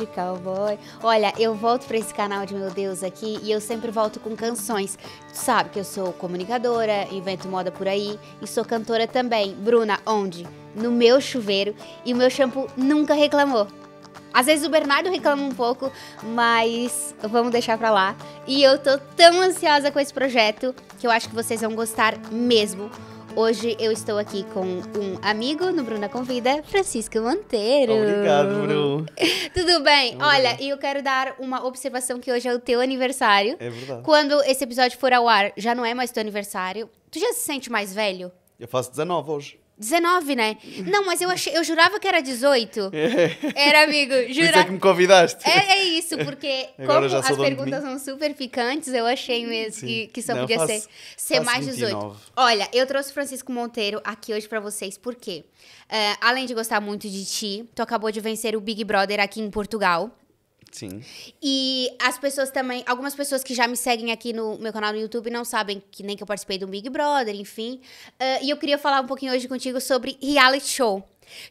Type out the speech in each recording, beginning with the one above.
de cowboy. Olha, eu volto para esse canal de meu Deus aqui e eu sempre volto com canções. Tu sabe que eu sou comunicadora, invento moda por aí e sou cantora também. Bruna, onde? No meu chuveiro e o meu shampoo nunca reclamou. Às vezes o Bernardo reclama um pouco, mas vamos deixar pra lá. E eu tô tão ansiosa com esse projeto que eu acho que vocês vão gostar mesmo Hoje eu estou aqui com um amigo no Bruna Convida, Francisco Monteiro. Obrigado, Bruno. Tudo bem? Obrigado. Olha, e eu quero dar uma observação que hoje é o teu aniversário. É verdade. Quando esse episódio for ao ar, já não é mais teu aniversário. Tu já se sente mais velho? Eu faço 19 hoje. 19, né? Não, mas eu, achei, eu jurava que era 18. É. Era, amigo, jurava. Você que me convidaste. É, é isso, porque Agora como as perguntas são super picantes, eu achei mesmo que, que só Não, podia faço, ser, ser mais 29. 18. Olha, eu trouxe Francisco Monteiro aqui hoje para vocês, por quê? Uh, além de gostar muito de ti, tu acabou de vencer o Big Brother aqui em Portugal. Sim. E as pessoas também, algumas pessoas que já me seguem aqui no meu canal no YouTube não sabem que nem que eu participei do Big Brother, enfim. Uh, e eu queria falar um pouquinho hoje contigo sobre reality show.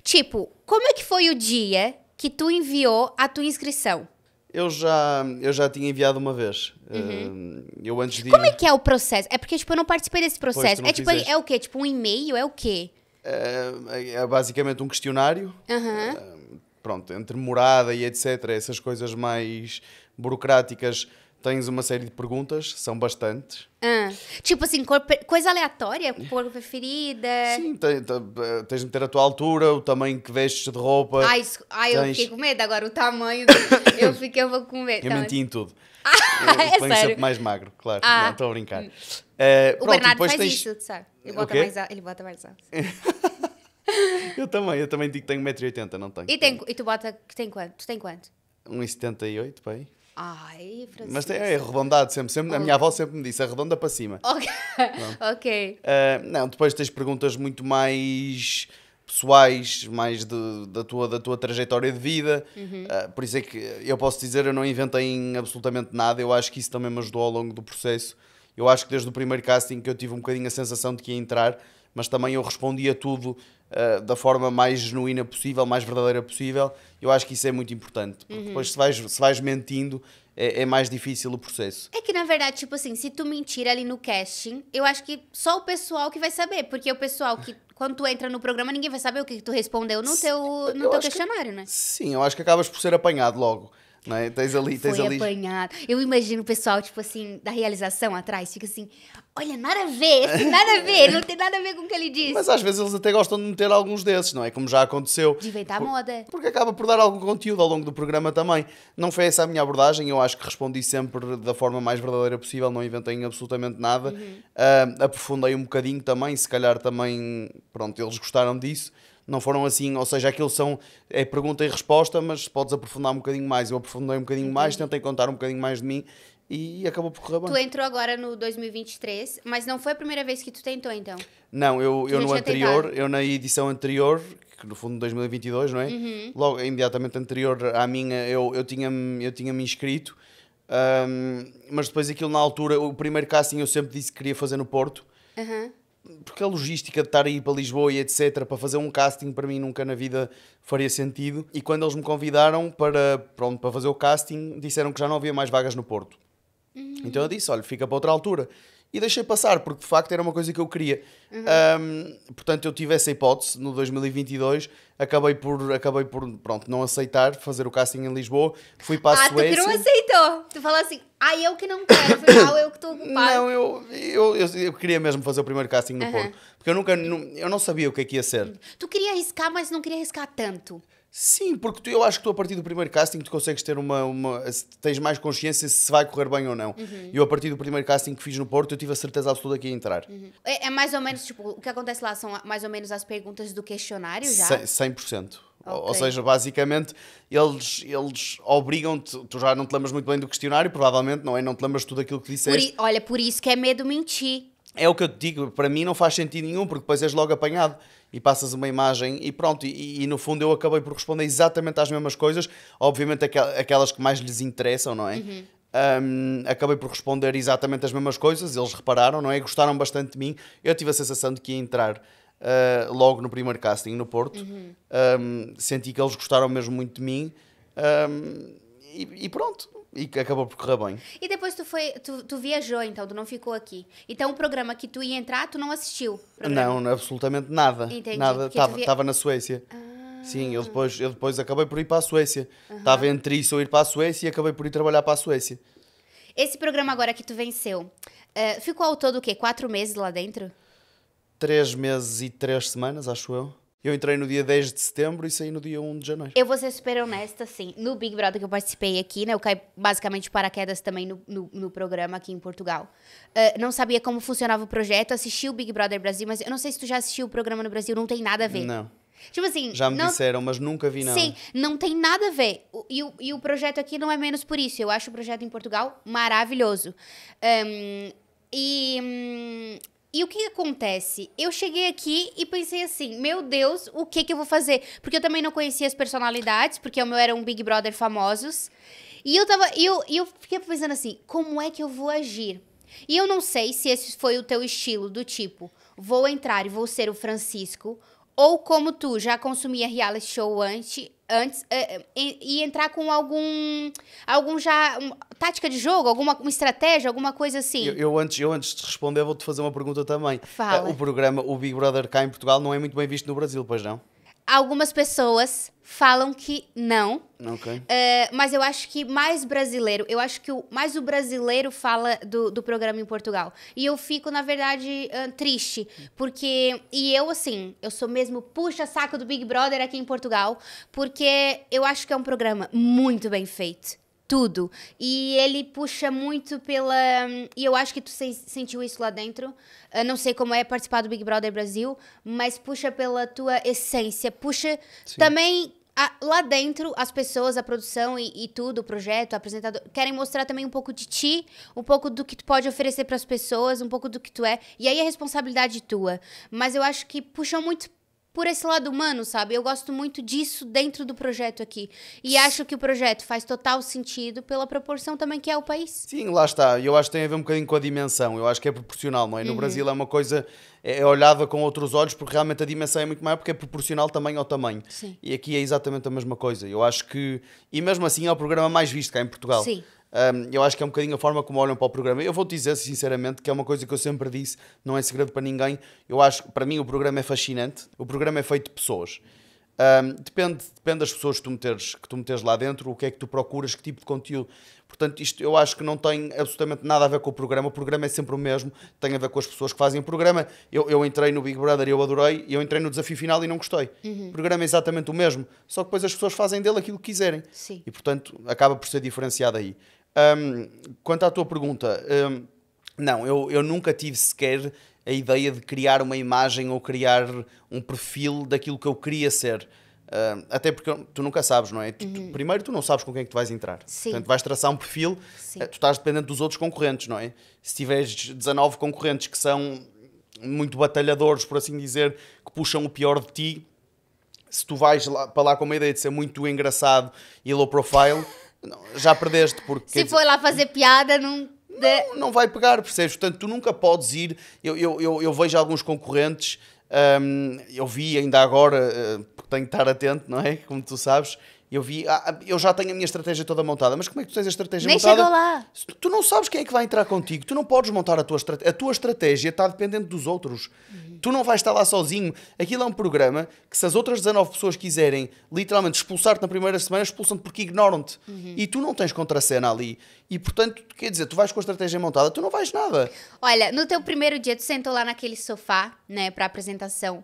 Tipo, como é que foi o dia que tu enviou a tua inscrição? Eu já, eu já tinha enviado uma vez. Uhum. Eh, eu antes de... Como é que é o processo? É porque, tipo, eu não participei desse processo. É, pois, tipo, é fizeste. tipo, é o quê? Tipo, um e-mail? É o quê? Eh, é, é basicamente um questionário. Uhum pronto, entre morada e etc., essas coisas mais burocráticas, tens uma série de perguntas, são bastantes. Ah, tipo assim, cor, coisa aleatória, cor preferida. Sim, tens, tens de ter a tua altura, o tamanho que vestes de roupa. Ai, isso, ai tens... eu fiquei com medo agora, o tamanho. Do... eu fiquei eu vou com medo. Eu tá menti mas... em tudo. Ah, é eu, é sério? sempre mais magro, claro. Ah. Não, estou a brincar. Uh, o eh, pronto, Bernardo faz tens... isso, sabe? Ele Ele bota mais alto. eu também, eu também digo que tenho 1,80m, não tenho. E, tem, e tu bota que tem quanto? Tu tem quanto? 1,78m, pai. Ai, Francisco. Mas tem, é arredondado sempre. sempre A minha avó sempre me disse, arredonda para cima. Ok. ok. Uh, não, depois tens perguntas muito mais pessoais, mais de, da, tua, da tua trajetória de vida. Uhum. Uh, por isso é que eu posso dizer, eu não inventei em absolutamente nada. Eu acho que isso também me ajudou ao longo do processo. Eu acho que desde o primeiro casting que eu tive um bocadinho a sensação de que ia entrar, mas também eu respondia tudo eh, da forma mais genuína possível, mais verdadeira possível. Eu acho que isso é muito importante, porque uhum. depois se vais, se vais mentindo, é, é, mais difícil o processo. É que, na verdade, tipo assim, se tu mentir ali no casting, eu acho que só o pessoal que vai saber, porque o pessoal que. Quando tu entra no programa, ninguém vai saber o que tu respondeu no teu, no teu questionário, que, né? Sim, eu acho que acabas por ser apanhado logo. Não é? Tens ali, tens Foi ali. apanhado. Eu imagino o pessoal, tipo assim, da realização atrás, fica assim: olha, nada a ver, nada a ver, não tem nada a ver com o que ele disse. Mas às vezes eles até gostam de meter alguns desses, não é? Como já aconteceu. De inventar por, moda. Porque acaba por dar algum conteúdo ao longo do programa também. Não foi essa a minha abordagem, eu acho que respondi sempre da forma mais verdadeira possível, não inventei absolutamente nada. Uhum. Uh, aprofundei um bocadinho também, se calhar também, pronto, eles gostaram disso não foram assim, ou seja, aquilo são é pergunta e resposta, mas podes aprofundar um bocadinho mais. Eu aprofundei um bocadinho mais, uhum. tentei contar um bocadinho mais de mim e acabou por correr bem. Tu entrou agora no 2023, mas não foi a primeira vez que tu tentou, então? Não, eu, eu no anterior, tentado. eu na edição anterior, que no fundo 2022, não é? Uhum. Logo, imediatamente anterior à minha, eu, eu tinha-me eu tinha -me inscrito, um, mas depois aquilo na altura, o primeiro casting eu sempre disse que queria fazer no Porto. Uhum porque a logística de estar aí para Lisboa e etc, para fazer um casting, para mim nunca na vida faria sentido. E quando eles me convidaram para, pronto, para fazer o casting, disseram que já não havia mais vagas no Porto. Uhum. Então eu disse: olha, fica para outra altura e deixei passar, porque de facto era uma coisa que eu queria. Uhum. Um, portanto, eu tive essa hipótese no 2022, acabei por, acabei por pronto, não aceitar fazer o casting em Lisboa, fui para a Suécia. Ah, tu não aceitou? Tu falas assim, ah, eu que não quero, afinal eu que estou ocupado. Não, eu, eu, eu, eu, queria mesmo fazer o primeiro casting no uhum. Porto, porque eu nunca, eu não sabia o que é que ia ser. Tu queria arriscar, mas não queria arriscar tanto. Sim, porque tu, eu acho que tu a partir do primeiro casting tu consegues ter uma, uma tens mais consciência se vai correr bem ou não. Uhum. Eu a partir do primeiro casting que fiz no Porto eu tive a certeza absoluta que ia entrar. Uhum. É, é, mais ou menos, tipo, o que acontece lá são mais ou menos as perguntas do questionário já? 100%. 100%. Okay. Ou seja, basicamente, eles, eles obrigam-te. Tu já não te lembras muito bem do questionário, provavelmente, não é? Não te lembras tudo aquilo que disseste. Por i, olha, por isso que é medo mentir é o que eu te digo, para mim não faz sentido nenhum, porque depois és logo apanhado e passas uma imagem e pronto. E, e no fundo eu acabei por responder exatamente às mesmas coisas, obviamente aquelas que mais lhes interessam, não é? Uhum. Um, acabei por responder exatamente as mesmas coisas, eles repararam, não é? Gostaram bastante de mim. Eu tive a sensação de que ia entrar uh, logo no primeiro casting no Porto. Uhum. Um, senti que eles gostaram mesmo muito de mim. Um, e, pronto. E acabou por correr bem. E depois tu foi, tu, tu, viajou, então, tu não ficou aqui. Então o programa que tu ia entrar, tu não assistiu? Não, absolutamente nada. Entendi. Nada, estava via... na Suécia. Ah. Sim, eu depois, eu depois acabei por ir para a Suécia. Estava uhum. entre isso eu ir para a Suécia e acabei por ir trabalhar para a Suécia. Esse programa agora que tu venceu, uh, ficou ao todo o quê? Quatro meses lá dentro? Três meses e três semanas, acho eu. Eu entrei no dia 10 de setembro e saí no dia 1 de janeiro. Eu vou ser super honesta, sim. No Big Brother que eu participei aqui, né? Eu caí basicamente de paraquedas também no, no, no, programa aqui em Portugal. Uh, não sabia como funcionava o projeto, assisti o Big Brother Brasil, mas eu não sei se tu já assistiu o programa no Brasil, não tem nada a ver. Não. Tipo assim. Já me não... disseram, mas nunca vi nada. Sim, não tem nada a ver. E o, e o projeto aqui não é menos por isso. Eu acho o projeto em Portugal maravilhoso. Um, e. Um e o que, que, acontece? Eu cheguei aqui e pensei assim, meu Deus, o que que eu vou fazer? Porque eu também não conhecia as personalidades, porque o meu era um Big Brother famosos. E eu tava, e eu, e eu fiquei pensando assim, como é que eu vou agir? E eu não sei se esse foi o teu estilo do tipo, vou entrar e vou ser o Francisco, ou como tu já consumia reality show antes, antes é, é, e, e, entrar com algum algum já um, tática de jogo alguma uma estratégia alguma coisa assim eu, eu, antes eu antes de responder vou te fazer uma pergunta também Fala. É, o programa o Big Brother cá em Portugal não é muito bem visto no Brasil pois não Algumas pessoas falam que não. É, mas eu acho que mais brasileiro, eu acho que o, mais o brasileiro fala do, do programa em Portugal. E eu fico, na verdade, ah, triste. Porque. E eu, assim, eu sou mesmo puxa-saco do Big Brother aqui em Portugal, porque eu acho que é um programa muito bem feito tudo. E ele puxa muito pela. Hum, e eu acho que tu se, sentiu isso lá dentro. Eu não sei como é participar do Big Brother Brasil, mas puxa pela tua essência. Puxa Sim. também. A, lá dentro, as pessoas, a produção e, e tudo, o projeto, o apresentador, querem mostrar também um pouco de ti, um pouco do que tu pode oferecer para as pessoas, um pouco do que tu é. E aí a responsabilidade é tua. Mas eu acho que puxam muito por esse lado humano, sabe? Eu gosto muito disso dentro do projeto aqui. E acho que o projeto faz total sentido pela proporção também que é o país. Sim, lá está. Eu acho que tem a ver um bocadinho com a dimensão. Eu acho que é proporcional, não é? No uhum. Brasil é uma coisa é, é olhada com outros olhos porque realmente a dimensão é muito maior porque é proporcional também ao tamanho. Sim. E aqui é exatamente a mesma coisa. Eu acho que e mesmo assim é o programa mais visto cá em Portugal. Sim. Um, eu acho que é um bocadinho a forma como olham para o programa. Eu vou te dizer sinceramente que é uma coisa que eu sempre disse, não é segredo para ninguém. Eu acho que para mim o programa é fascinante, o programa é feito de pessoas. Um, depende, depende das pessoas que tu, meteres, que tu meteres lá dentro, o que é que tu procuras, que tipo de conteúdo. Portanto, isto eu acho que não tem absolutamente nada a ver com o programa. O programa é sempre o mesmo, tem a ver com as pessoas que fazem o programa. Eu, eu entrei no Big Brother e eu adorei, e eu entrei no desafio final e não gostei. Uhum. O programa é exatamente o mesmo, só que depois as pessoas fazem dele aquilo que quiserem. Sim. E portanto, acaba por ser diferenciado aí. Um, quanto à tua pergunta, um, não, eu, eu nunca tive sequer a ideia de criar uma imagem ou criar um perfil daquilo que eu queria ser. Uh, até porque tu nunca sabes, não é? uhum. tu, primeiro, tu não sabes com quem é que tu vais entrar. Sim. Portanto, vais traçar um perfil, eh, tu estás dependente dos outros concorrentes, não é? Se tiveres 19 concorrentes que são muito batalhadores, por assim dizer, que puxam o pior de ti, se tu vais lá, para lá com uma ideia de ser muito engraçado e low profile já perdeste porque. Se for lá fazer piada, não. Não, não vai pegar, percebes? Portanto, tu nunca podes ir. Eu, eu, eu, eu vejo alguns concorrentes, hum, eu vi ainda agora, eh, porque tenho que estar atento, não é? Como tu sabes, eu vi, ah, ah, eu já tenho a minha estratégia toda montada, mas como é que tu tens a estratégia Nem montada? Nem chegou lá. Tu não sabes quem é que vai entrar contigo, tu não podes montar a tua estratégia. A tua estratégia está dependente dos outros. Uhum. Tu não vais estar lá sozinho. Aquilo é um programa que se as outras 19 pessoas quiserem literalmente expulsar-te na primeira semana, expulsam-te porque ignoram-te. Uhum. E tu não tens contracena ali. E portanto, quer dizer, tu vais com a estratégia montada, tu não vais nada. Olha, no teu primeiro dia tu sentou lá naquele sofá, né, para apresentação.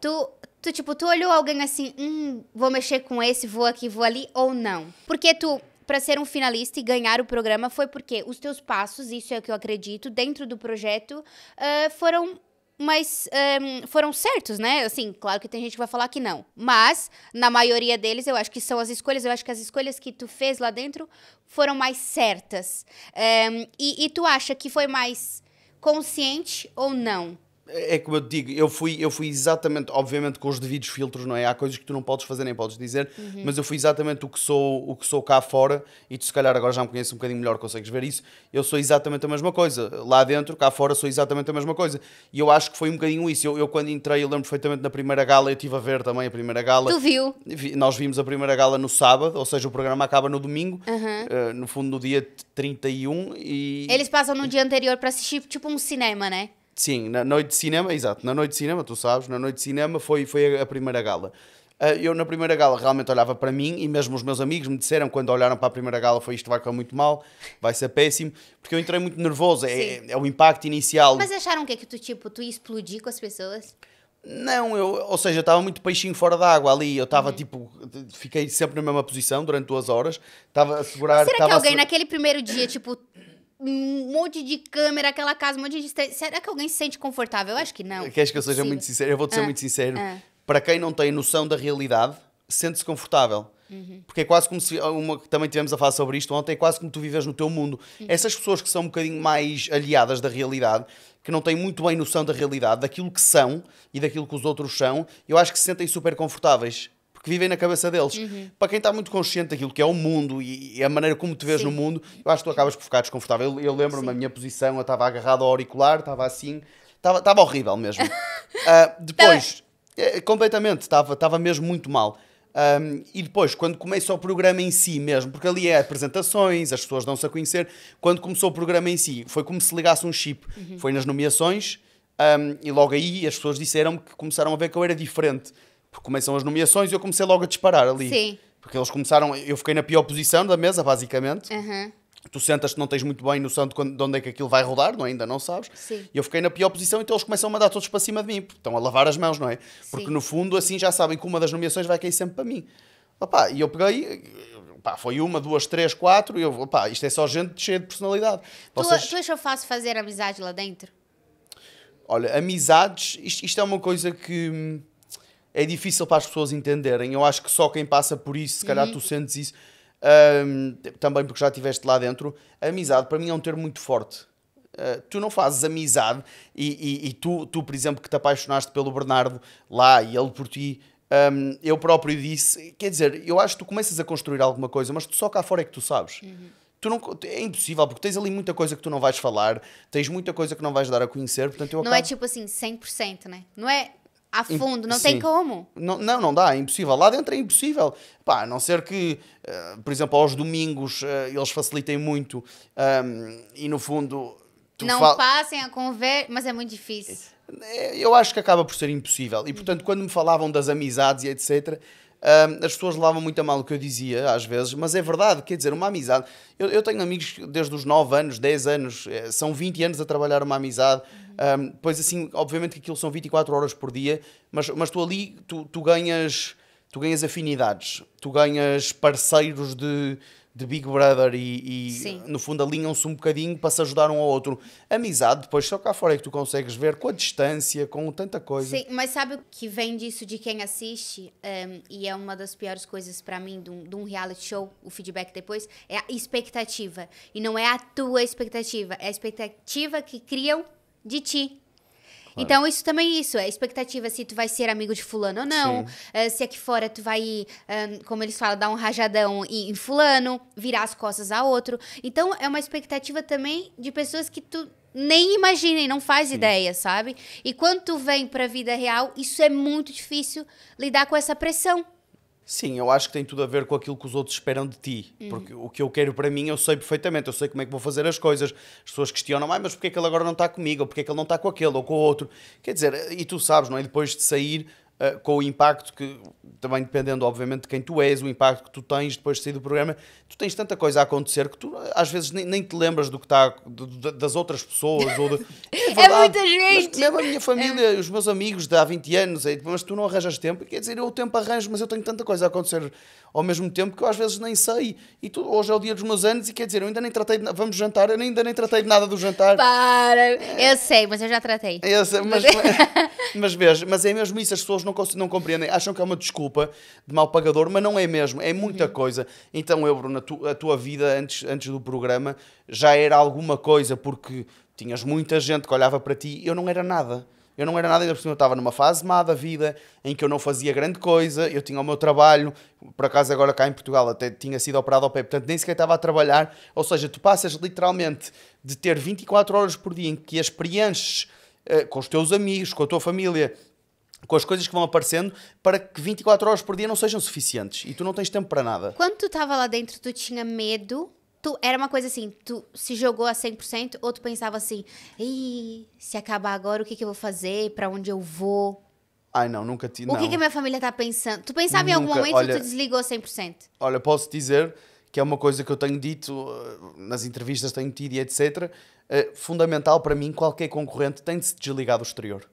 Tu Tu, tipo, tu olhou alguém assim, hum, vou mexer com esse, vou aqui, vou ali, ou não? Porque tu, para ser um finalista e ganhar o programa, foi porque os teus passos, isso é o que eu acredito, dentro do projeto, uh, foram mas um, ah, foram certos, né? Assim, claro que tem gente que vai falar que não. Mas, na maioria deles, eu acho que são as escolhas. Eu acho que as escolhas que tu fez lá dentro foram mais certas. Um, ah, e, e tu acha que foi mais consciente ou não? é como eu te digo, eu fui, eu fui exatamente, obviamente com os devidos filtros, não é? Há coisas que tu não podes fazer nem podes dizer, uhum. mas eu fui exatamente o que sou, o que sou cá fora e tu se calhar agora já me conheces um bocadinho melhor, consegues ver isso. Eu sou exatamente a mesma coisa. Lá dentro, cá fora, sou exatamente a mesma coisa. E eu acho que foi um bocadinho isso. Eu, eu quando entrei, eu lembro perfeitamente na primeira gala, eu estive a ver também a primeira gala. Tu viu? Vi, nós vimos a primeira gala no sábado, ou seja, o programa acaba no domingo, uhum. uh, no fundo no dia 31 e Eles passam no dia anterior para assistir tipo um cinema, né? Sim, na noite de cinema, exato, na noite de cinema, tu sabes, na noite de cinema foi, foi a primeira gala. Ah, eu na primeira gala realmente olhava para mim e mesmo os meus amigos me disseram quando olharam para a primeira gala foi isto vai ficar muito mal, vai ser péssimo, porque eu entrei muito nervoso, é, é, o impacto inicial. Mas acharam que é que tu tipo, tu ia explodir com as pessoas? Não, eu, ou seja, estava muito peixinho fora d'água ali. Eu estava uhum. tipo, fiquei sempre na mesma posição durante duas horas. Estava a segurar. Será que alguém a... naquele primeiro dia, tipo, um monte de câmera, aquela casa, um monte de. Será que alguém se sente confortável? Eu acho que não. Queres que eu seja Sim. muito sincero? Eu vou-te ser ah, muito sincero. Ah. Para quem não tem noção da realidade, sente-se confortável. Uhum. Porque é quase como se. Ah, uma, também tivemos a falar sobre isto ontem, é quase como tu vives no teu mundo. Uhum. Essas pessoas que são um bocadinho mais aliadas da realidade, que não têm muito bem noção da realidade, daquilo que são e daquilo que os outros são, eu acho que se sentem super confortáveis que vivem na cabeça deles. Uhum. Para quem está muito consciente daquilo que é o mundo e, e a maneira como te vês Sim. no mundo, eu acho que tu acabas por ficar desconfortável. Eu, eu lembro-me da minha posição, eu estava agarrado ao auricular, estava assim, estava, estava horrível mesmo. uh, depois, eh, completamente, estava, estava mesmo muito mal. Um, e depois, quando começa o programa em si mesmo, porque ali é apresentações, as pessoas dão-se a conhecer, quando começou o programa em si, foi como se ligasse um chip. Uhum. Foi nas nomeações um, e logo aí as pessoas disseram que começaram a ver que eu era diferente. Porque começam as nomeações e eu comecei logo a disparar ali. Sim. Porque eles começaram, eu fiquei na pior posição da mesa, basicamente. Uhum. Tu sentas que não tens muito bem noção de, quando, de onde é que aquilo vai rodar, não, é? ainda não sabes. Sim. E eu fiquei na pior posição, então eles começam a mandar todos para cima de mim, porque estão a lavar as mãos, não é? Porque Sim. no fundo, assim já sabem que uma das nomeações vai cair sempre para mim. Opa, e eu peguei, Pá, foi uma, duas, três, quatro, e eu vou, isto é só gente cheia de personalidade. Vocês... Tu, achas fácil fazer amizade lá dentro? Olha, amizades, isto, isto, é uma coisa que hum, é difícil para as pessoas entenderem. Eu acho que só quem passa por isso, se calhar uhum. tu sentes isso, um, também porque já estiveste lá dentro. A amizade para mim é um termo muito forte. Uh, tu não fazes amizade e, e, e, tu, tu, por exemplo, que te apaixonaste pelo Bernardo lá e ele por ti, um, eu próprio disse, quer dizer, eu acho que tu começas a construir alguma coisa, mas tu só cá fora é que tu sabes. Uhum. Tu não, é impossível, porque tens ali muita coisa que tu não vais falar, tens muita coisa que não vais dar a conhecer, portanto eu Não é acabo... é tipo assim, 100%, né? Não é a fundo, não Sim. tem como. Não, não, não dá, é impossível. Lá dentro é impossível. Pá, a não ser que, uh, por exemplo, aos domingos uh, eles facilitem muito um, ehm, e no fundo. não fal... passem a conversa, mas é muito difícil. É, é, eu acho que acaba por ser impossível. E portanto, quando me falavam das amizades e etc., ehm, as pessoas levavam muito a mal o que eu dizia, às vezes, mas é verdade, quer dizer, uma amizade. Eu, eu tenho amigos desde os 9 anos, 10 anos, eh, são 20 anos a trabalhar uma amizade. Um, pois assim, obviamente que aquilo são 24 horas por dia, mas, mas tu ali, tu, tu ganhas tu ganhas afinidades, tu ganhas parceiros de, de Big Brother e, e no fundo alinham-se um bocadinho para se ajudar um ao outro. Amizade, depois só cá fora é que tu consegues ver com a distância, com tanta coisa. Sim, mas sabe o que vem disso de quem assiste? Um, e é uma das piores coisas para mim de um, de um, reality show, o feedback depois, é a expectativa. E não é a tua expectativa, é a expectativa que criam de ti. Claro. Então, isso também é isso. É expectativa se tu vai ser amigo de fulano ou não. Uh, se aqui fora tu vai, uh, como eles falam, dar um rajadão em, fulano, virar as costas a outro. Então, é uma expectativa também de pessoas que tu nem imaginem, não faz Sim. ideia, sabe? E quando tu vem pra vida real, isso é muito difícil lidar com essa pressão. Sim, eu acho que tem tudo a ver com aquilo que os outros esperam de ti. Uhum. Porque o que eu quero para mim, eu sei perfeitamente, eu sei como é que vou fazer as coisas. As pessoas questionam, ah, mas porquê é que ele agora não está comigo? Ou porquê é que ele não está com aquele ou com o outro? Quer dizer, e tu sabes, não é? E depois de sair, ah, com o impacto que, também dependendo, obviamente, de quem tu és, o impacto que tu tens depois de sair do programa, tu tens tanta coisa a acontecer que tu às vezes nem, nem te lembras do que está das outras pessoas ou de, é, verdade, é, muita gente! mesmo a minha é. família, é... os meus amigos de há 20 anos, aí, é, mas tu não arranjas tempo, quer dizer, eu o tempo arranjo, mas eu tenho tanta coisa a acontecer ao mesmo tempo que eu às vezes nem sei. E tu, hoje é o dia dos meus anos e quer dizer, eu ainda nem tratei de, vamos jantar, eu ainda nem tratei de nada do jantar. Para! É. Eu sei, mas eu já tratei. Eu sei, mas, mas, mas veja, mas é mesmo isso, as pessoas não não, não compreendem, acham que é uma desculpa de mal pagador, mas não é mesmo, é muita uhum. coisa. Então, eu, Bruno, tu, a tua vida antes, antes do programa já era alguma coisa, porque tinhas muita gente que olhava para ti, eu não era nada. Eu não era nada, ainda por cima eu estava numa fase má da vida, em que eu não fazia grande coisa, eu tinha o meu trabalho, por acaso agora cá em Portugal até tinha sido operado ao pé, portanto nem sequer estava a trabalhar. Ou seja, tu passas literalmente de ter 24 horas por dia em que as preenches uh, com os teus amigos, com a tua família, com as coisas que vão aparecendo para que 24 horas por dia não sejam suficientes e tu não tens tempo para nada. Quando tu estava lá dentro, tu tinha medo? Tu, era uma coisa assim, tu se jogou a 100% ou tu pensava assim, se acabar agora, o que, que eu vou fazer? Para onde eu vou? Ai não, nunca tive. O que, que a minha família está pensando? Tu pensava nunca, em algum momento olha, ou tu desligou 100%? Olha, posso dizer que é uma coisa que eu tenho dito eh, nas entrevistas, tenho tido e etc. É eh, fundamental para mim, qualquer concorrente tem de se desligar do exterior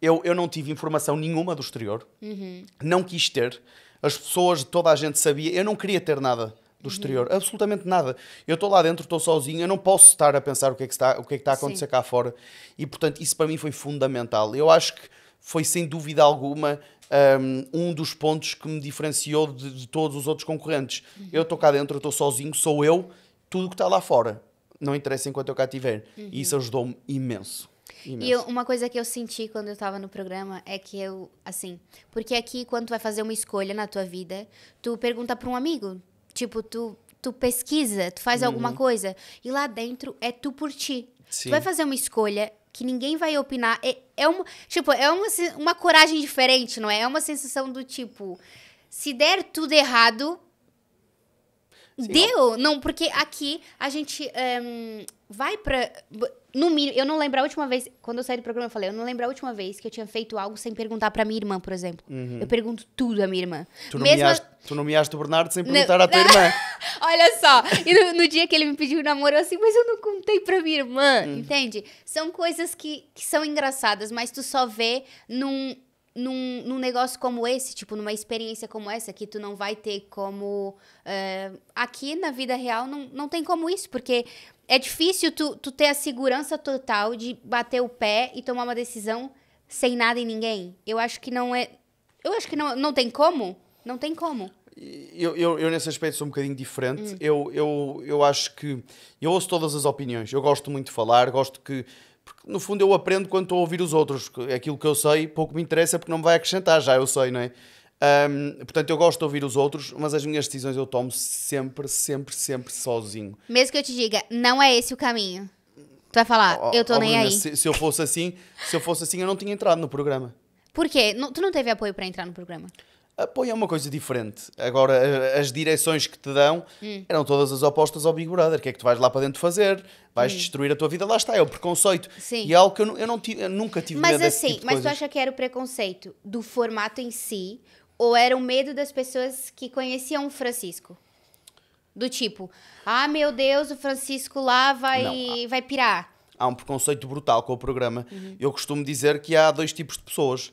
eu, eu não tive informação nenhuma do exterior, uhum. não quis ter. As pessoas, toda a gente sabia, eu não queria ter nada do uhum. exterior, uhum. absolutamente nada. Eu estou lá dentro, estou sozinho, eu não posso estar a pensar o que é que está, o que é que está a acontecer Sim. cá fora. E portanto, isso para mim foi fundamental. Eu acho que foi sem dúvida alguma hum, um, dos pontos que me diferenciou de, de todos os outros concorrentes. Uhum. Eu estou cá dentro, estou sozinho, sou eu, tudo o que está lá fora. Não interessa enquanto eu cá estiver. Uhum. E isso ajudou-me imenso. E eu, uma coisa que eu senti quando eu tava no programa é que eu, assim, porque aqui quando tu vai fazer uma escolha na tua vida, tu pergunta para um amigo, tipo, tu tu pesquisa, tu faz uhum. alguma coisa, e lá dentro é tu por ti. Sim. Tu vai fazer uma escolha que ninguém vai opinar. É, é uma, tipo, é uma, uma coragem diferente, não é? É uma sensação do tipo, se der tudo errado, Sim, deu, não, porque aqui a gente um, eh, vai para no mínimo, eu não lembro a última vez, quando eu saí do programa, eu falei, eu não lembro a última vez que eu tinha feito algo sem perguntar pra minha irmã, por exemplo. Uhum. Eu pergunto tudo à minha irmã. Tu nomeaste, tu nomeaste o Bernardo sem perguntar à tua irmã. Olha só, e no, no, dia que ele me pediu namoro, eu assim, mas eu não contei pra minha irmã, uhum. entende? São coisas que, que são engraçadas, mas tu só vê num, num, num negócio como esse, tipo, numa experiência como essa, que tu não vai ter como. Uh, aqui na vida real não, não tem como isso, porque é difícil tu, tu ter a segurança total de bater o pé e tomar uma decisão sem nada e ninguém. Eu acho que não é. Eu acho que não, não tem como. Não tem como. Eu, eu, eu, nesse aspecto sou um bocadinho diferente. Hum. Eu, eu, eu acho que eu ouço todas as opiniões. Eu gosto muito de falar, gosto que porque, no fundo, eu aprendo quando estou a ouvir os outros. É aquilo que eu sei pouco me interessa porque não me vai acrescentar, já eu sei, não é? Um, portanto, eu gosto de ouvir os outros, mas as minhas decisões eu tomo sempre, sempre, sempre sozinho. Mesmo que eu te diga, não é esse o caminho. Tu vai falar, oh, eu estou oh, nem Bruna, aí. Se, se, eu fosse assim, se eu fosse assim, eu não tinha entrado no programa. Por quê? Não, tu não teve apoio para entrar no programa? apoia ah, é uma coisa diferente. Agora, as direções que te dão hum. eram todas as opostas ao Big Brother. O que é que tu vais lá para dentro fazer? Vais hum. destruir a tua vida? Lá está, é o preconceito. Sim. E é algo que eu, eu, não tive, eu nunca tive mas, medo assim, tipo Mas tu acha que era o preconceito do formato em si ou era o medo das pessoas que conheciam o Francisco? Do tipo, ah, meu Deus, o Francisco lá vai, não. vai pirar. Há um preconceito brutal com o programa. Uhum. Eu costumo dizer que há dois tipos de pessoas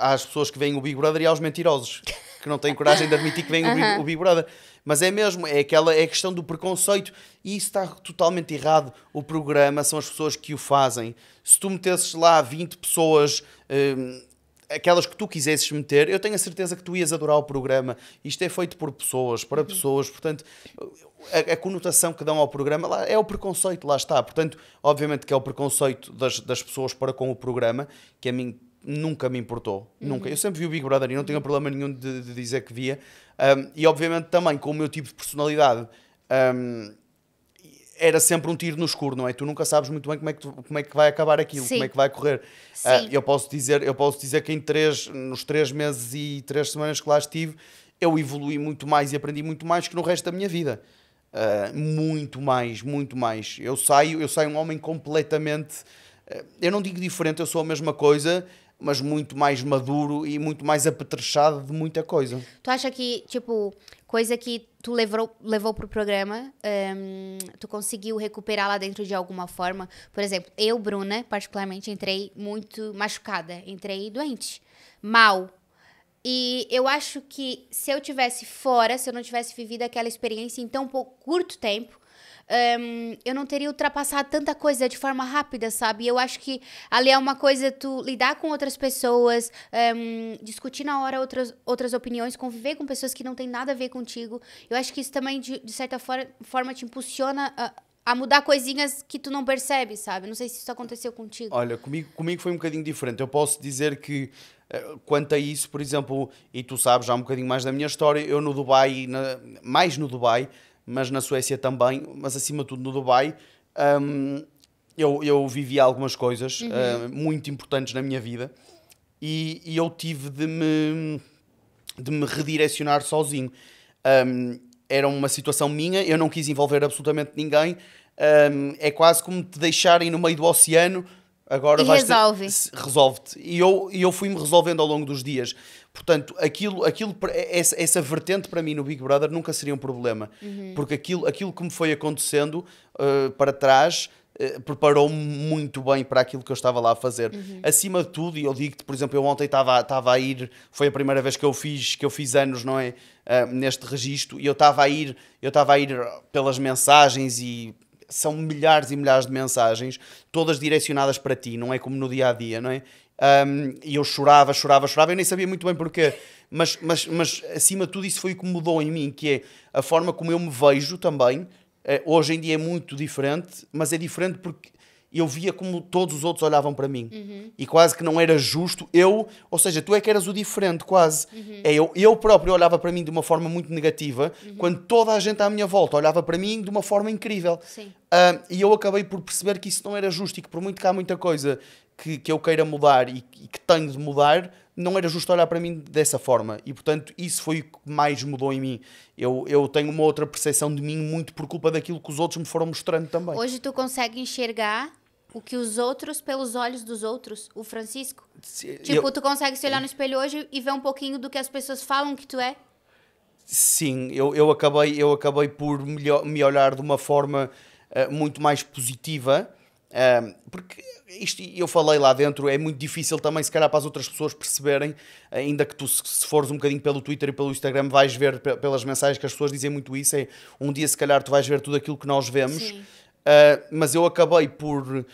às pessoas que veem o Big Brother e aos mentirosos que não têm coragem de admitir que veem uhum. o, Big, o Big Brother. Mas é mesmo, é aquela é a questão do preconceito e isso está totalmente errado. O programa são as pessoas que o fazem. Se tu metesses lá 20 pessoas. Hum, aquelas que tu quisesses meter, eu tenho a certeza que tu ias adorar o programa. Isto é feito por pessoas, para uhum. pessoas, portanto, a, a conotação que dão ao programa lá, é o preconceito, lá está. Portanto, obviamente que é o preconceito das, das pessoas para com o programa, que a mim nunca me importou. Uhum. Nunca. Eu sempre vi o Big Brother e não tinha problema nenhum de, de dizer que via. Um, e obviamente também com o meu tipo de personalidade. Um, era sempre um tiro no escuro, não é? Tu nunca sabes muito bem como é que, tu, como é que vai acabar aquilo, Sim. como é que vai correr. Uh, eu, posso dizer, eu posso dizer que em três, nos três meses e três semanas que lá estive, eu evolui muito mais e aprendi muito mais que no resto da minha vida. Uh, muito mais, muito mais. Eu saio, eu saio um homem completamente. Uh, eu não digo diferente, eu sou a mesma coisa, mas muito mais maduro e muito mais apetrechado de muita coisa. Tu acha que, tipo, coisa que tu levou, levou pro programa, um, tu conseguiu recuperar lá dentro de alguma forma? Por exemplo, eu, Bruna, particularmente, entrei muito machucada, entrei doente, mal. E eu acho que se eu tivesse fora, se eu não tivesse vivido aquela experiência em tão pouco, curto tempo, um, eu não teria ultrapassado tanta coisa de forma rápida, sabe? Eu acho que ali é uma coisa tu lidar com outras pessoas, um, discutir na hora outras, outras opiniões, conviver com pessoas que não tem nada a ver contigo. Eu acho que isso também, de, de certa for forma, te impulsiona a, a mudar coisinhas que tu não percebe, sabe? Não sei se isso aconteceu contigo. Olha, comigo, comigo foi um bocadinho diferente. Eu posso dizer que eh, quanto a isso, por exemplo, e tu sabes já um bocadinho mais da minha história, eu no Dubai, na, mais no Dubai, mas na Suécia também, mas acima de tudo no Dubai. Um, eu, eu vivi algumas coisas uhum. uh, muito importantes na minha vida e, e, eu tive de me, de me redirecionar sozinho. Um, era uma situação minha, eu não quis envolver absolutamente ninguém. Um, é quase como te deixarem no meio do oceano. Agora e resolve. resolve-te. E eu, eu fui-me resolvendo ao longo dos dias. Portanto, aquilo, aquilo, é, essa, essa vertente para mim no Big Brother nunca seria um problema, uhum. porque aquilo, aquilo que me foi acontecendo uh, para trás uh, preparou-me muito bem para aquilo que eu estava lá a fazer. Uhum. Acima de tudo, e eu digo-te, por exemplo, eu ontem estava, estava a ir, foi a primeira vez que eu fiz, que eu fiz anos, não é? Uh, neste registro, e eu estava a ir, eu estava a ir pelas mensagens e são milhares e milhares de mensagens, todas direcionadas para ti, não é como no dia a dia, não é? Um, e eu chorava, chorava, chorava. Eu nem sabia muito bem porquê. Mas, mas, mas acima de tudo, isso foi o que mudou em mim, que é a forma como eu me vejo também. Eh, hoje em dia é muito diferente, mas é diferente porque eu via como todos os outros olhavam para mim. Uhum. E quase que não era justo. Eu, ou seja, tu é que eras o diferente, quase. Uhum. É, eu, eu próprio olhava para mim de uma forma muito negativa, uhum. quando toda a gente à minha volta olhava para mim de uma forma incrível. Sim. Uh, e eu acabei por perceber que isso não era justo e que, por muito que há muita coisa que, que eu queira mudar e, e que tenho de mudar, não era justo olhar para mim dessa forma. E portanto, isso foi o que mais mudou em mim. Eu, eu tenho uma outra percepção de mim muito por culpa daquilo que os outros me foram mostrando também. Hoje tu consegue enxergar o que os outros, pelos olhos dos outros, o Francisco? Se, tipo, eu, tu consegue se olhar no espelho hoje e ver um pouquinho do que as pessoas falam que tu é? Sim, eu, eu, acabei, eu acabei por me olhar de uma forma eh, muito mais positiva, uh, porque isto eu falei lá dentro, é muito difícil também, se calhar, para as outras pessoas perceberem, eh, ainda que tu, se fores um bocadinho pelo Twitter e pelo Instagram, vais ver pelas mensagens que as pessoas dizem muito isso, é um dia, se calhar, tu vais ver tudo aquilo que nós vemos, uh, mas eu acabei por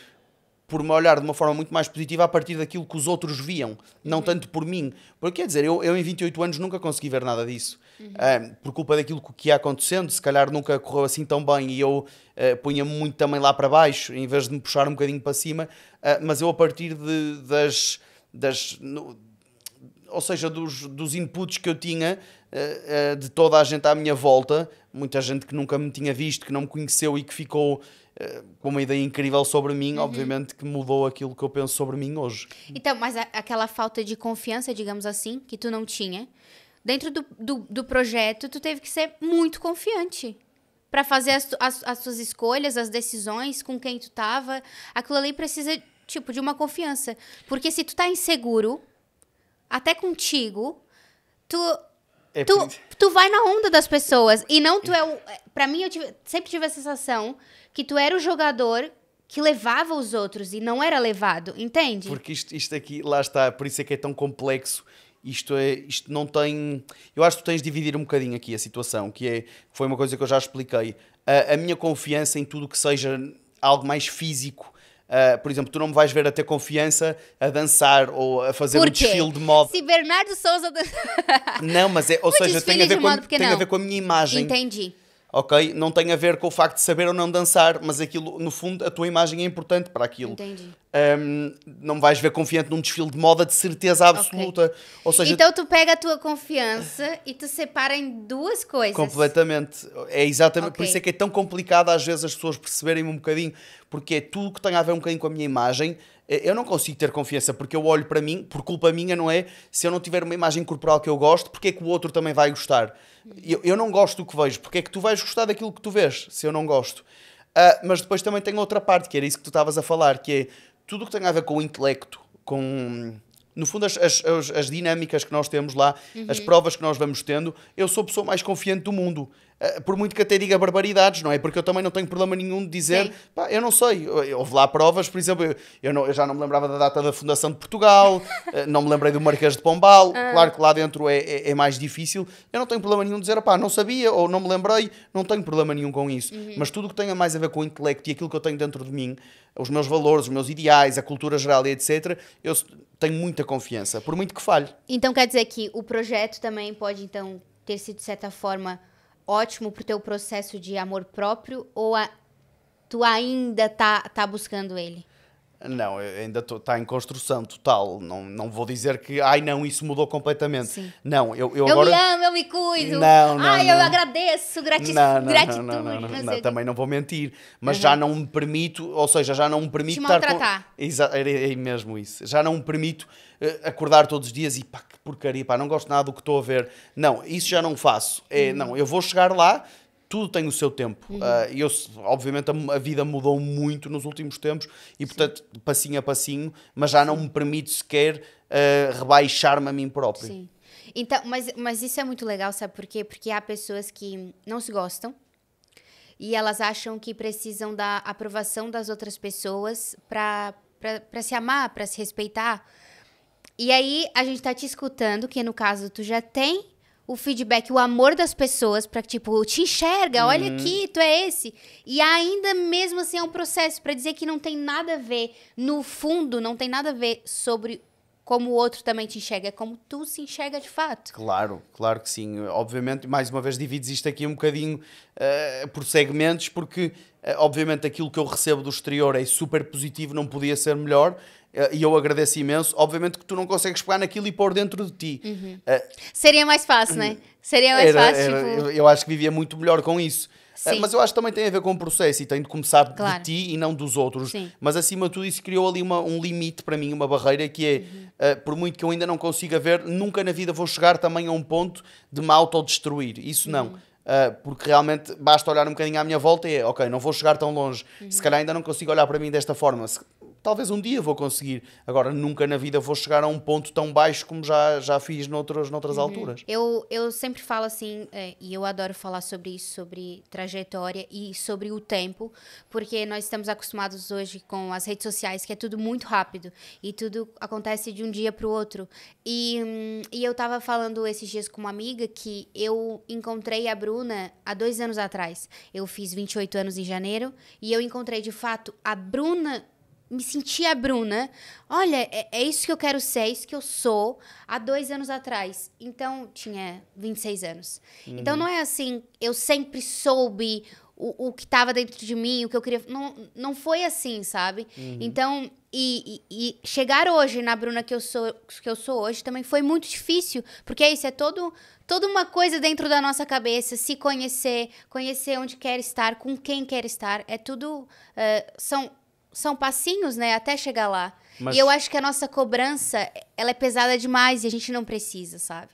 por me olhar de uma forma muito mais positiva a partir daquilo que os outros viam, não uhum. tanto por mim. Porque quer dizer, eu, eu em 28 anos nunca consegui ver nada disso uhum. por culpa daquilo que ia acontecendo, se calhar nunca correu assim tão bem e eu uh, eh, punha-me muito também lá para baixo, em vez de me puxar um bocadinho para cima, uh, mas eu a partir de, das... das no, ou seja, dos, dos inputs que eu tinha uh, uh, de toda a gente à minha volta, muita gente que nunca me tinha visto, que não me conheceu e que ficou com uma ideia incrível sobre mim, uhum. obviamente que mudou aquilo que eu penso sobre mim hoje. Então, mas a, aquela falta de confiança, digamos assim, que tu não tinha, dentro do, do, do projeto, tu teve que ser muito confiante para fazer as, as, as suas escolhas, as decisões, com quem tu tava. Aquilo ali precisa, tipo, de uma confiança. Porque se tu tá inseguro, até contigo, tu é tu, tu vai na onda das pessoas e não tu é o. É, pra mim, eu tive, sempre tive a sensação que tu era o jogador que levava os outros e não era levado, entende? Porque isto, isto aqui, lá está, por isso é que é tão complexo isto, é, isto não tem. Eu acho que tu tens de dividir um bocadinho aqui a situação, que é, foi uma coisa que eu já expliquei. A, a minha confiança em tudo que seja algo mais físico Uh, por exemplo, tu não me vais ver a ter confiança a dançar ou a fazer um desfile de moda. Se Bernardo Souza. não, mas é, ou seja, tem a, ver com, tem a ver com a minha imagem. Entendi ok? Não tem a ver com o facto de saber ou não dançar, mas aquilo, no fundo, a tua imagem é importante para aquilo. Entendi. Um, não vais ver confiante num desfile de moda de certeza absoluta. Okay. Ou seja, então tu pega a tua confiança e tu separa em duas coisas. Completamente. É exatamente okay. por isso é que é tão complicado às vezes as pessoas perceberem um bocadinho, porque é tudo que tem a ver um bocadinho com a minha imagem. Eh, eu não consigo ter confiança porque eu olho para mim, por culpa minha, não é? Se eu não tiver uma imagem corporal que eu gosto, porque é que o outro também vai gostar? Eu, eu não gosto do que vejo, porque é que tu vais gostar daquilo que tu vês, se eu não gosto. Uh, mas depois também tem outra parte, que era isso que tu estavas a falar, que é tudo o que tem a ver com o intelecto, com no fundo, as, as, as, dinâmicas que nós temos lá, uhum. as provas que nós vamos tendo, eu sou a pessoa mais confiante do mundo. Eh, por muito que até diga barbaridades, não é? Porque eu também não tenho problema nenhum de dizer, pá, eu não sei, houve lá provas, por exemplo, eu, eu, não, eu, já não me lembrava da data da fundação de Portugal, eh, não me lembrei do Marquês de Pombal, ah. claro que lá dentro é, é, é, mais difícil, eu não tenho problema nenhum de dizer, pá, não sabia ou não me lembrei, não tenho problema nenhum com isso, uhum. mas tudo o que tenha mais a ver com o intelecto e aquilo que eu tenho dentro de mim, os meus valores, os meus ideais, a cultura geral e etc., eu tenho muita confiança, por muito que falhe. Então quer dizer que o projeto também pode, então, ter sido de certa forma ótimo pro teu processo de amor próprio ou a, tu ainda tá, tá buscando ele? Não, ainda está em construção total. Não, não vou dizer que, ai não, isso mudou completamente. Sim. Não, eu, eu, eu agora... me amo, eu me cuido. Não, não, ai, não. eu agradeço, gratidão, não, não, gratitude. Não, não, não, não também não vou mentir. Mas uhum. já não me permito, ou seja, já não me permito. Te maltratar. Com... Exato, é, é mesmo isso. Já não me permito eh, acordar todos os dias e pá, que porcaria, pá, não gosto nada do que estou a ver. Não, isso já não faço. É, uhum. Não, eu vou chegar lá tudo tem o seu tempo. Uhum. Uh, eu, obviamente, a, a, vida mudou muito nos últimos tempos e, portanto, Sim. passinho a passinho, mas já não me permite sequer uh, rebaixar-me a mim próprio. Sim. Então, mas, mas isso é muito legal, sabe por quê? Porque há pessoas que não se gostam e elas acham que precisam da aprovação das outras pessoas para se amar, para se respeitar. E aí a gente está te escutando, que no caso tu já tem o feedback, o amor das pessoas para tipo, te enxerga, uhum. olha aqui, tu é esse. E ainda mesmo assim é um processo para dizer que não tem nada a ver no fundo, não tem nada a ver sobre como o outro também te enxerga, é como tu se enxerga de fato. Claro, claro que sim. Obviamente, mais uma vez, divides isto aqui um bocadinho uh, por segmentos, porque, uh, obviamente, aquilo que eu recebo do exterior é super positivo, não podia ser melhor, eh, e eu agradeço imenso. Obviamente que tu não consegues pegar naquilo e pôr dentro de ti. Uhum. Uh, Seria mais fácil, não é? Seria mais era, fácil. Era, tipo... eu, eu acho que vivia muito melhor com isso. Eh, mas eu acho que também tem a ver com o processo e tem de começar claro. de ti e não dos outros. Sim. Mas acima de tudo, isso criou ali uma, um limite para mim, uma barreira que é, uhum. uh, por muito que eu ainda não consiga ver, nunca na vida vou chegar também a um ponto de me autodestruir. Isso não. Uh, porque realmente basta olhar um bocadinho à minha volta e é, ok, não vou chegar tão longe. Uhum. Se calhar ainda não consigo olhar para mim desta forma. Se, talvez um dia vou conseguir. Agora, nunca na vida vou chegar a um ponto tão baixo como já, já fiz noutros, noutras uhum. alturas. Eu, eu sempre falo assim, eh, e eu adoro falar sobre isso, sobre trajetória e sobre o tempo, porque nós estamos acostumados hoje com as redes sociais, que é tudo muito rápido e tudo acontece de um dia para o outro. E, hum, e eu estava falando esses dias com uma amiga que eu encontrei a Bruna há dois anos atrás. Eu fiz 28 anos em janeiro e eu encontrei de fato a Bruna me sentia a Bruna. Olha, é, é, isso que eu quero ser, é isso que eu sou há dois anos atrás. Então, tinha 26 anos. Então, uhum. Então, não é assim, eu sempre soube o, o que estava dentro de mim, o que eu queria. Não, não foi assim, sabe? Uhum. Então, e, e, e, chegar hoje na Bruna que eu, sou, que eu sou hoje também foi muito difícil, porque é isso, é todo, toda uma coisa dentro da nossa cabeça, se conhecer, conhecer onde quer estar, com quem quer estar, é tudo. Uh, são são passinhos, né, até chegar lá. Mas... E eu acho que a nossa cobrança, ela é pesada demais e a gente não precisa, sabe?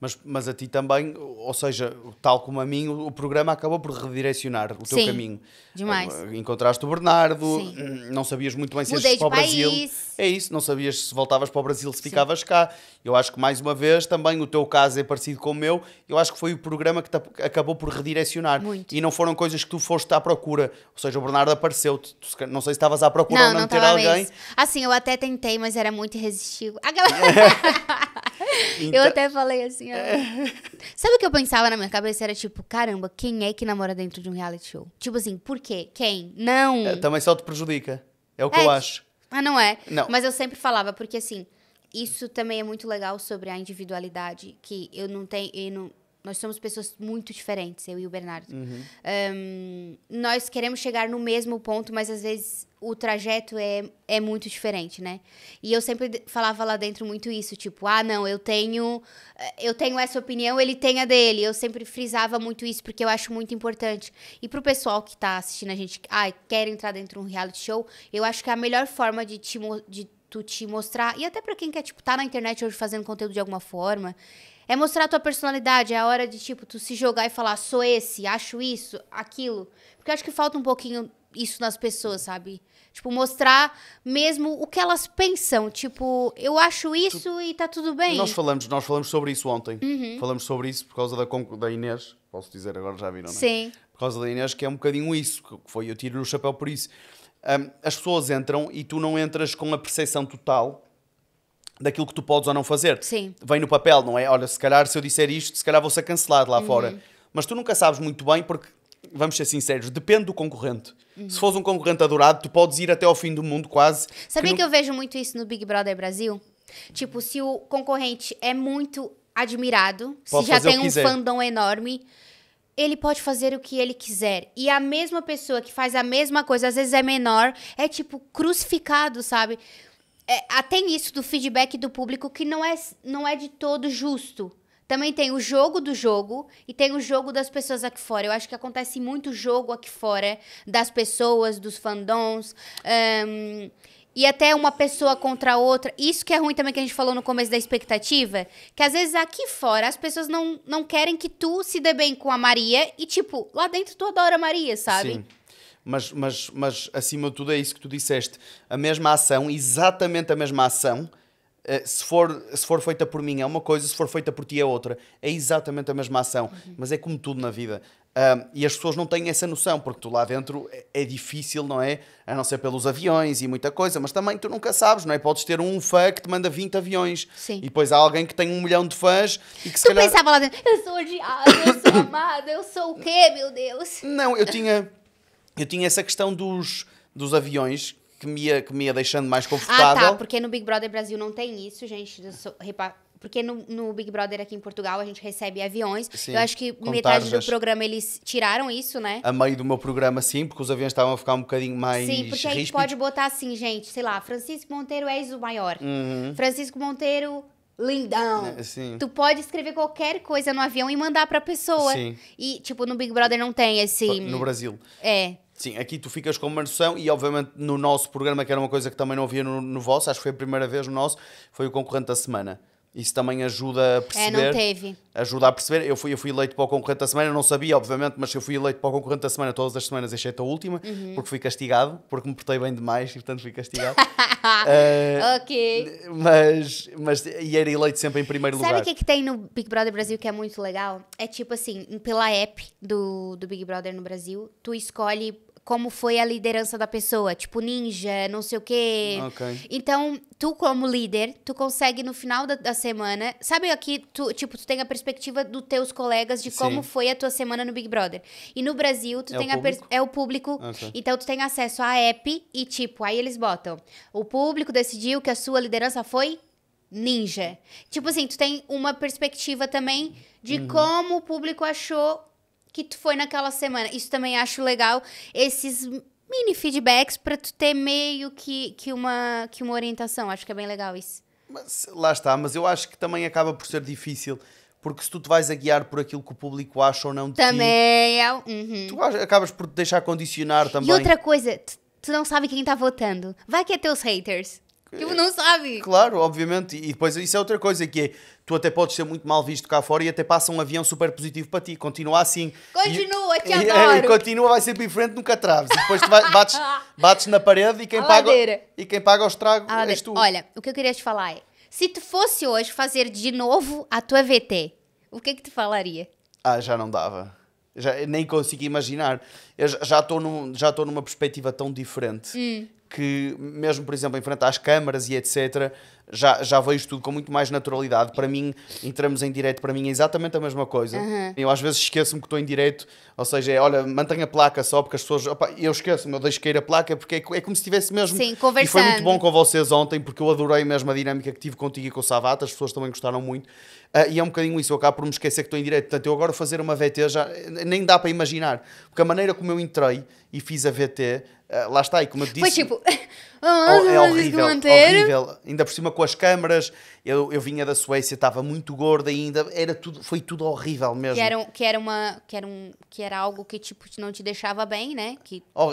Mas, mas a ti também, ou seja, tal como a mim, o, programa acabou por redirecionar o teu Sim, caminho. demais. Ah, encontraste o Bernardo, Sim. Hum, não sabias muito bem se ias para o Brasil. É isso, não sabias se voltavas para o Brasil, se ficavas Sim. cá. Eu acho que, mais uma vez, também o teu caso é parecido com o meu. Eu acho que foi o programa que acabou por redirecionar. Muito. E não foram coisas que tu foste à procura. Ou seja, o Bernardo apareceu-te. Não sei se estavas à procura não, ou não, não ter alguém. Mesmo. Assim, eu até tentei, mas era muito irresistível. Aquela... Eu então- até falei assim. Ó. É. Sabe o que eu pensava na minha cabeça? Era tipo, caramba, quem é que namora dentro de um reality show? Tipo assim, por quê? Quem? Não. É, também só te prejudica. É o que é, eu acho. Ah, não é? Não. Mas eu sempre falava, porque assim, isso também é muito legal sobre a individualidade, que eu não tenho. Eu não, nós somos pessoas muito diferentes, eu e o Bernardo. Uhum. Um, nós queremos chegar no mesmo ponto, mas às vezes o trajeto é, é muito diferente, né? E eu sempre falava lá dentro muito isso, tipo, ah, não, eu tenho eh, eu tenho essa opinião, ele tem a dele. Eu sempre frisava muito isso porque eu acho muito importante. E pro pessoal que tá assistindo a gente, ah, quer entrar dentro de um reality show, eu acho que é a melhor forma de te de tu te mostrar, e até para quem quer, tipo, tá na internet hoje fazendo conteúdo de alguma forma, é mostrar a tua personalidade, é a hora de, tipo, tu se jogar e falar, sou esse, acho isso, aquilo. Porque eu acho que falta um pouquinho isso nas pessoas, sabe? Tipo, mostrar mesmo o que elas pensam. Tipo, eu acho isso tu... e tá tudo bem. Nós falamos, nós falamos sobre isso ontem. Uhum. Falamos sobre isso por causa da, da Inês. Posso dizer agora, já viram, não é? Sim. Por causa da Inês, que é um bocadinho isso. Que foi, eu tiro o chapéu por isso. Um, as pessoas entram e tu não entras com a percepção total daquilo que tu podes ou não fazer. Sim. Vem no papel, não é? Olha, se calhar se eu disser isto, se calhar vou ser cancelado lá uhum. fora. Mas tu nunca sabes muito bem porque, vamos ser sinceros, depende do concorrente. Uhum. Se fores um concorrente adorado, tu podes ir até ao fim do mundo quase. Sabia que, que eu vejo muito isso no Big Brother Brasil? Tipo, se o concorrente é muito admirado, se já tem um quiser. fandom enorme, ele pode fazer o que ele quiser. E a mesma pessoa que faz a mesma coisa, às vezes é menor, é tipo crucificado, sabe? é, ah, tem isso do feedback do público que não é, não é de todo justo. Também tem o jogo do jogo e tem o jogo das pessoas aqui fora. Eu acho que acontece muito jogo aqui fora das pessoas, dos fandoms. Um, e até uma pessoa contra a outra. Isso que é ruim também que a gente falou no começo da expectativa. Que às vezes aqui fora as pessoas não, não querem que tu se dê bem com a Maria. E, tipo, lá dentro tu adora a Maria, sabe? Sim mas, mas, mas acima de tudo é isso que tu disseste. A mesma ação, exatamente a mesma ação, eh, se for, se for feita por mim é uma coisa, se for feita por ti é outra. É exatamente a mesma ação, uhum. mas é como tudo na vida. Um, e as pessoas não têm essa noção, porque tu lá dentro é, é, difícil, não é? A não ser pelos aviões e muita coisa, mas também tu nunca sabes, não é? Podes ter um fã que te manda 20 aviões Sim. e depois há alguém que tem um milhão de fãs e que se tu calhar. pensava lá dentro, eu sou odiada, eu sou amada, eu sou o quê, meu Deus? Não, eu tinha eu tinha essa questão dos, dos aviões que me, ia, que me ia deixando mais confortável. Ah, tá, porque no Big Brother Brasil não tem isso, gente. Sou, repa, porque no, no, Big Brother aqui em Portugal a gente recebe aviões. Sim, eu acho que metade tarjas. do programa eles tiraram isso, né? A meio do meu programa, sim, porque os aviões estavam a ficar um bocadinho mais. Sim, porque gente pode botar assim, gente, sei lá, Francisco Monteiro és o maior. Uhum. Francisco Monteiro lindão. É, sim. Tu pode escrever qualquer coisa no avião e mandar pra pessoa. Sim. E, tipo, no Big Brother não tem esse. No Brasil. É. Sim, aqui tu ficas com uma noção e obviamente no nosso programa, que era uma coisa que também não havia no, no vosso, acho que foi a primeira vez no nosso, foi o concorrente da semana. Isso também ajuda a perceber. É, não teve. Ajuda a perceber. Eu fui, eu fui eleito para o concorrente da semana, não sabia, obviamente, mas eu fui eleito para o concorrente da semana todas as semanas, exceto a última, uhum. porque fui castigado, porque me portei bem demais e, portanto, fui castigado. uh, ok. Mas, mas. E era eleito sempre em primeiro Sabe lugar. Sabe o que, é que tem no Big Brother Brasil que é muito legal? É tipo assim, pela app do, do Big Brother no Brasil, tu escolhe como foi a liderança da pessoa, tipo ninja, não sei o quê. Okay. Então, tu como líder, tu consegue no final da, da, semana, sabe aqui, tu, tipo, tu tem a perspectiva dos teus colegas de como Sim. foi a tua semana no Big Brother. E no Brasil, tu é tem o público? é o público, okay. então tu tem acesso à app e tipo, aí eles botam, o público decidiu que a sua liderança foi ninja. Tipo assim, tu tem uma perspectiva também de uhum. como o público achou que tu foi naquela semana. Isso também acho legal, esses mini feedbacks para tu ter meio que, que, uma, que uma orientação. Acho que é bem legal isso. Mas, lá está, mas eu acho que também acaba por ser difícil. Porque se tu te vais a guiar por aquilo que o público acha ou não de também ti, é... Uhum. Tu acabas por te deixar condicionar também. E outra coisa, tu, tu não sabe quem está votando. Vai que é teus haters. Que tipo, não sabe. Claro, obviamente. E depois isso é outra coisa que é, tu até podes ser muito mal visto cá fora e até passa um avião super positivo para ti. Continua assim. Continua, e, te é, adoro. E, e, continua, vai sempre em frente, nunca traves. E depois tu vai, bates, bates na parede e quem, paga, e quem paga o estrago és tu. Olha, o que eu queria te falar é, se tu fosse hoje fazer de novo a tua VT, o que é que te falaria? Ah, já não dava. Já, nem consigo imaginar. Eu já estou num, já numa perspectiva tão diferente hum que mesmo, por exemplo, em frente às câmaras e etc., já, já vejo tudo com muito mais naturalidade. Para mim, entramos em direto, para mim é exatamente a mesma coisa. Uhum. Eu às vezes esqueço-me que estou em direto, ou seja, é, olha, mantenha a placa só, porque as pessoas. Opa, eu esqueço-me, eu deixo cair a placa, porque é, é como se estivesse mesmo. Sim, conversando. E foi muito bom com vocês ontem, porque eu adorei mesmo a dinâmica que tive contigo e com o Savata, as pessoas também gostaram muito. Uh, e é um bocadinho isso, eu acabo por me esquecer que estou em direto. Portanto, eu agora fazer uma VT já nem dá para imaginar, porque a maneira como eu entrei e fiz a VT ah, lá está, e como eu disse. Foi tipo. Ah, oh, é horrível, é horrível. Ainda por cima com as câmaras. Eu, eu vinha da Suécia, estava muito gorda ainda. Era tudo, foi tudo horrível mesmo. Que era, que era, uma, que era, um, que era algo que tipo, não te deixava bem, né? Que... Oh,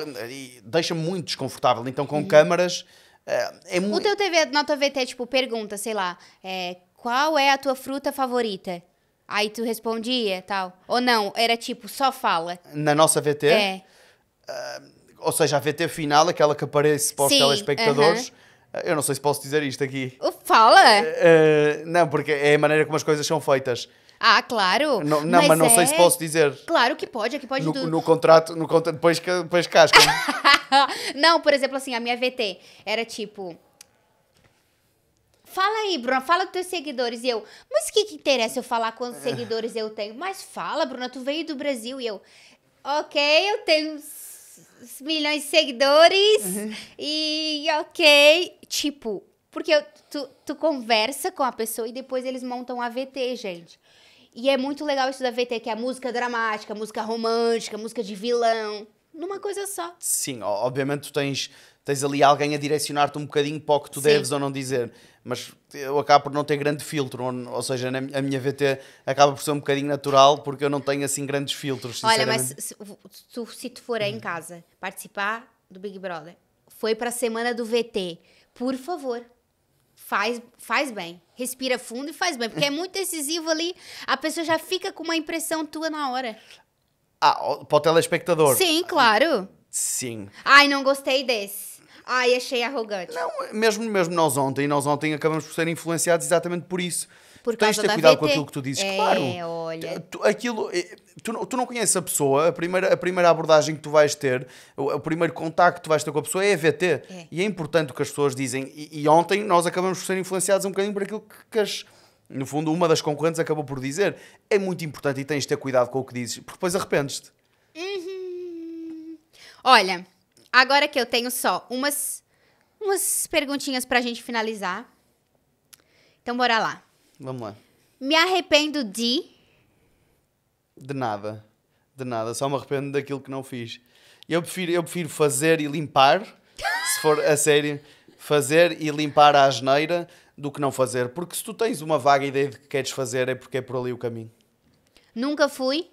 Deixa-me muito desconfortável. Então, com uhum. câmaras. Ah, é, é muito... O teu TV, na tua VT, tipo, pergunta, sei lá, é, qual é a tua fruta favorita? Aí tu respondia tal. Ou não, era tipo, só fala. Na nossa VT? É. Uh, ou seja, a VT final, aquela que aparece para os Sim, telespectadores. Uh -huh. Eu não sei se posso dizer isto aqui. Fala! Uh, não, porque é a maneira como as coisas são feitas. Ah, claro. Não, não mas, mas, não é... sei se é posso dizer. Claro que pode, é que pode. No, no contrato, no contrato depois, depois casca. não, por exemplo, assim, a minha VT era tipo... Fala aí, Bruna, fala com teus seguidores. E eu, mas o que, que interessa eu falar quantos seguidores eu tenho? Mas fala, Bruna, tu veio do Brasil. E eu, ok, eu tenho milhões de seguidores uhum. e ok. Tipo, porque tu, tu conversa com a pessoa e depois eles montam a VT, gente. E é muito legal isso da VT, que é música dramática, música romântica, música de vilão. Numa coisa só. Sim, obviamente tu tens tens ali alguém a direcionar-te um bocadinho para o que tu Sim. deves ou não dizer. Mas eu acabo por não ter grande filtro, ou seja, a minha VT acaba por ser um bocadinho natural porque eu não tenho assim grandes filtros. Olha, mas se, tu, se tu for em casa participar do Big Brother, foi para a semana do VT, por favor, faz, faz bem. Respira fundo e faz bem, porque é muito decisivo ali, a pessoa já fica com uma impressão tua na hora. Ah, para o telespectador. Sim, claro. Sim. Ai, não gostei desse Ai, achei arrogante. Não, mesmo, mesmo nós ontem, nós ontem acabamos por ser influenciados exatamente por isso. Por tu tens de ter cuidado VT. com aquilo que tu dizes, é, claro. Olha. Tu, aquilo, eh, tu, tu não conheces a pessoa, a primeira, a primeira abordagem que tu vais ter, o, o primeiro contacto que tu vais ter com a pessoa é a VT. É. E é importante o que as pessoas dizem. E, e, ontem nós acabamos por ser influenciados um bocadinho por aquilo que, que as no fundo, uma das concorrentes acabou por dizer. É muito importante e tens de ter cuidado com o que dizes, porque depois arrependes-te. Uhum. Olha, Agora que eu tenho só umas, umas perguntinhas pra gente finalizar. Então, bora lá. Vamos lá. Me arrependo de. De nada. De nada. Só me arrependo daquilo que não fiz. Eu prefiro, eu prefiro fazer e limpar, se for a sério, fazer e limpar a asneira do que não fazer. Porque se tu tens uma vaga ideia de que queres fazer, é porque é por ali o caminho. Nunca fui.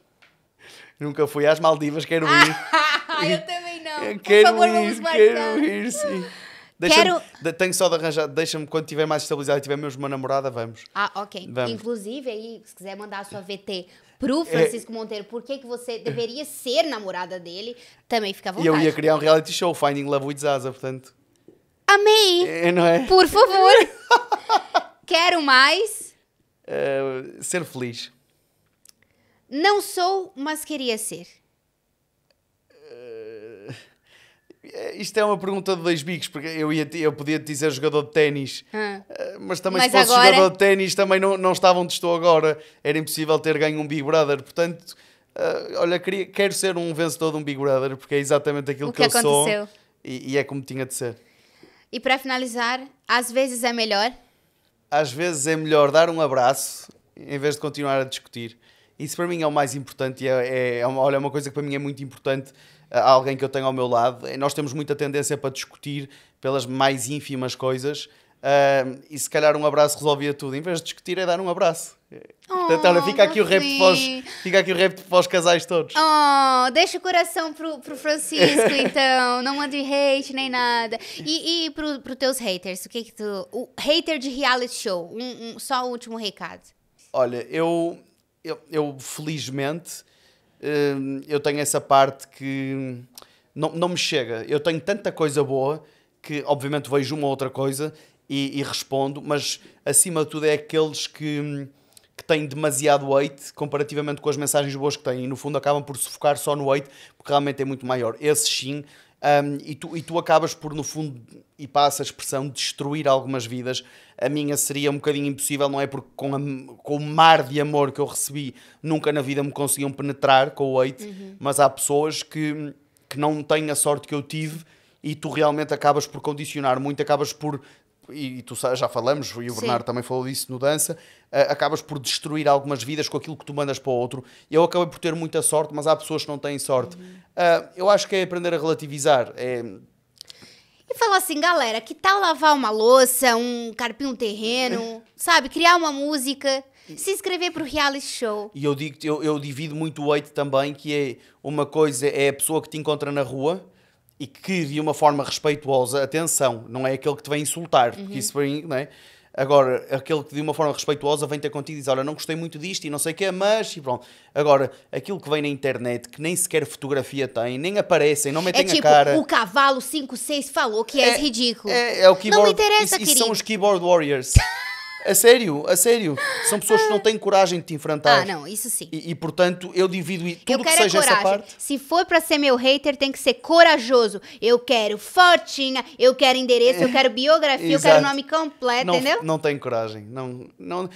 Nunca fui às Maldivas, quero ir. eu também não. É, quero favor, ir, quero ir, sim. Quero... Tenho só de arranjar, deixa-me quando tiver mais estabilizado e tiver mesmo uma namorada, vamos. Ah, ok. Vamos. Inclusive, aí, se quiser mandar a sua VT pro é. Francisco é... Monteiro, porque que você deveria ser namorada dele, também fica à vontade. E eu ia criar um reality show, Finding Love with Zaza, portanto. Amei! É, é não é? Por favor! Quero mais. Uh, ser feliz. Não sou, mas queria ser. É, isto é uma pergunta de dois bicos, porque eu, ia, eu podia te dizer jogador de ténis, ah. Eh, mas também mas se fosse agora... jogador de ténis também não, não estava onde estou agora. Era impossível ter ganho um Big Brother. Portanto, uh, olha, queria, quero ser um vencedor de um Big Brother, porque é exatamente aquilo o que, que eu sou e, e é como tinha de ser. E para finalizar, às vezes é melhor? Às vezes é melhor dar um abraço em vez de continuar a discutir. Isso para mim é o mais importante e é, é, é uma, olha, é uma coisa que para mim é muito importante alguém que eu tenho ao meu lado. Nós temos muita tendência para discutir pelas mais ínfimas coisas. Uh, e se calhar um abraço resolvia tudo. Em vez de discutir, é dar um abraço. Oh, olha, fica aqui, o oh, repto para os, fica aqui o repto para os casais todos. Oh, deixa o coração para o Francisco, então. Não mande hate nem nada. E, e os teus haters, o que que tu... O hater de reality show, um, um só o último recado. Olha, eu, eu, eu felizmente Hum, eu tenho essa parte que não, não me chega. Eu tenho tanta coisa boa que, obviamente, vejo uma ou outra coisa e, e, respondo, mas acima de tudo é aqueles que, que têm demasiado weight comparativamente com as mensagens boas que têm e, no fundo, acabam por se focar só no weight porque realmente é muito maior. Esse sim. Um, e, tu, e tu acabas por, no fundo, e passa a expressão, destruir algumas vidas a minha seria um bocadinho impossível, não é? Porque com, a, com o mar de amor que eu recebi, nunca na vida me conseguiam penetrar com o hate, uhum. mas há pessoas que, que não têm a sorte que eu tive e tu realmente acabas por condicionar muito, acabas por e tu já falamos, e o Sim. Bernardo também falou disso no Dança, eh, acabas por destruir algumas vidas com aquilo que tu mandas para o outro. Eu acabei por ter muita sorte, mas há pessoas que não têm sorte. Uhum. Ah, eu acho que é aprender a relativizar. É e falar assim, galera, que tal lavar uma louça, um carpinho um terreno, sabe? Criar uma música, se inscrever para o reality show. E eu digo, eu, eu divido muito o oito também, que é uma coisa é a pessoa que te encontra na rua e que de uma forma respeituosa, atenção, não é aquele que te vem insultar, porque uhum. isso vem, não é? Agora, aquele que de uma forma respeitosa vem ter contigo e diz: Olha, não gostei muito disto e não sei o é mas. E pronto. Agora, aquilo que vem na internet, que nem sequer fotografia tem, nem aparecem, não metem é tipo, a cara. O cavalo 5, 6 falou que é, ridículo. É, é, o keyboard. Não me interessa, isso, isso são os keyboard warriors. A sério, a sério. São pessoas que não têm coragem de te enfrentar. Ah, não, isso sim. E, e portanto, eu divido tudo eu que é seja coragem. essa parte. Se for para ser meu hater, tem que ser corajoso. Eu quero fotinha, eu quero endereço, eu quero biografia, eu quero nome completo, não, entendeu? Não tenho coragem. Não, não.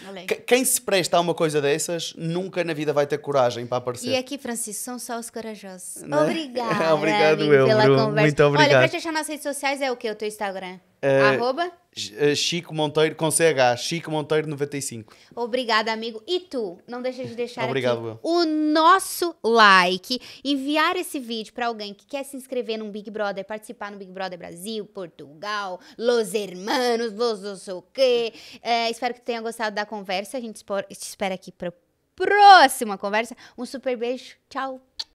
Quem se presta a uma coisa dessas, nunca na vida vai ter coragem para aparecer. E aqui, Francisco, são só os corajosos. Não? Né? Obrigada. Obrigado, eu, pela Bruno. conversa. Muito obrigado. Olha, para te achar nas redes sociais é o que? O teu Instagram? Arroba? Eh, Chico Monteiro com CH, Chico Monteiro 95. Obrigada, amigo. E tu, não deixa de deixar Obrigado, o nosso like, enviar esse vídeo para alguém que quer se inscrever no Big Brother, participar no Big Brother Brasil, Portugal, Los Hermanos, Los não sei o quê. É, espero que tenha gostado da conversa. A gente te espera aqui para próxima conversa. Um super beijo. Tchau.